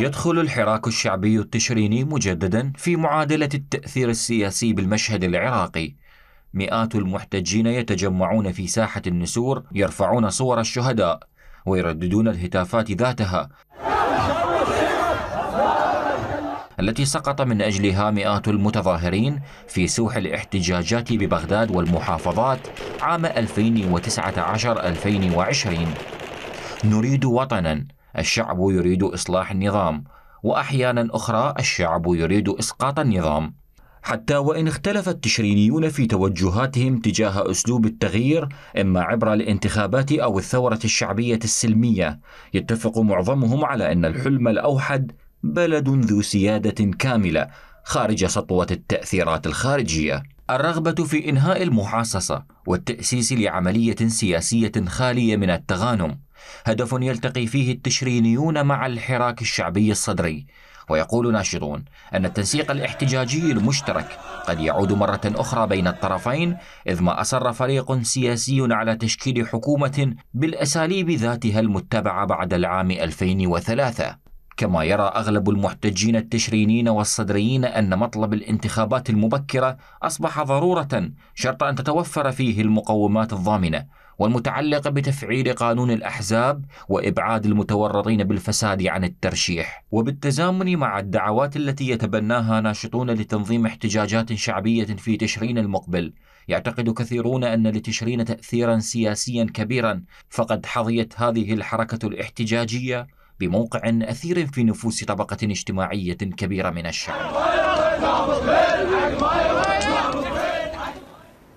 يدخل الحراك الشعبي التشريني مجددا في معادلة التأثير السياسي بالمشهد العراقي مئات المحتجين يتجمعون في ساحة النسور يرفعون صور الشهداء ويرددون الهتافات ذاتها التي سقط من أجلها مئات المتظاهرين في سوح الاحتجاجات ببغداد والمحافظات عام 2019-2020 نريد وطناً الشعب يريد إصلاح النظام وأحيانا أخرى الشعب يريد إسقاط النظام حتى وإن اختلف التشرينيون في توجهاتهم تجاه أسلوب التغيير إما عبر الانتخابات أو الثورة الشعبية السلمية يتفق معظمهم على أن الحلم الأوحد بلد ذو سيادة كاملة خارج سطوة التأثيرات الخارجية الرغبة في إنهاء المحاصصة والتأسيس لعملية سياسية خالية من التغانم هدف يلتقي فيه التشرينيون مع الحراك الشعبي الصدري ويقول ناشطون أن التنسيق الاحتجاجي المشترك قد يعود مرة أخرى بين الطرفين إذ ما أصر فريق سياسي على تشكيل حكومة بالأساليب ذاتها المتبعة بعد العام 2003 كما يرى أغلب المحتجين التشرينيين والصدريين أن مطلب الانتخابات المبكرة أصبح ضرورة شرط أن تتوفر فيه المقومات الضامنة والمتعلقة بتفعيل قانون الأحزاب وإبعاد المتورطين بالفساد عن الترشيح وبالتزامن مع الدعوات التي يتبناها ناشطون لتنظيم احتجاجات شعبية في تشرين المقبل يعتقد كثيرون أن لتشرين تأثيرا سياسيا كبيرا فقد حظيت هذه الحركة الاحتجاجية بموقع أثير في نفوس طبقة اجتماعية كبيرة من الشعب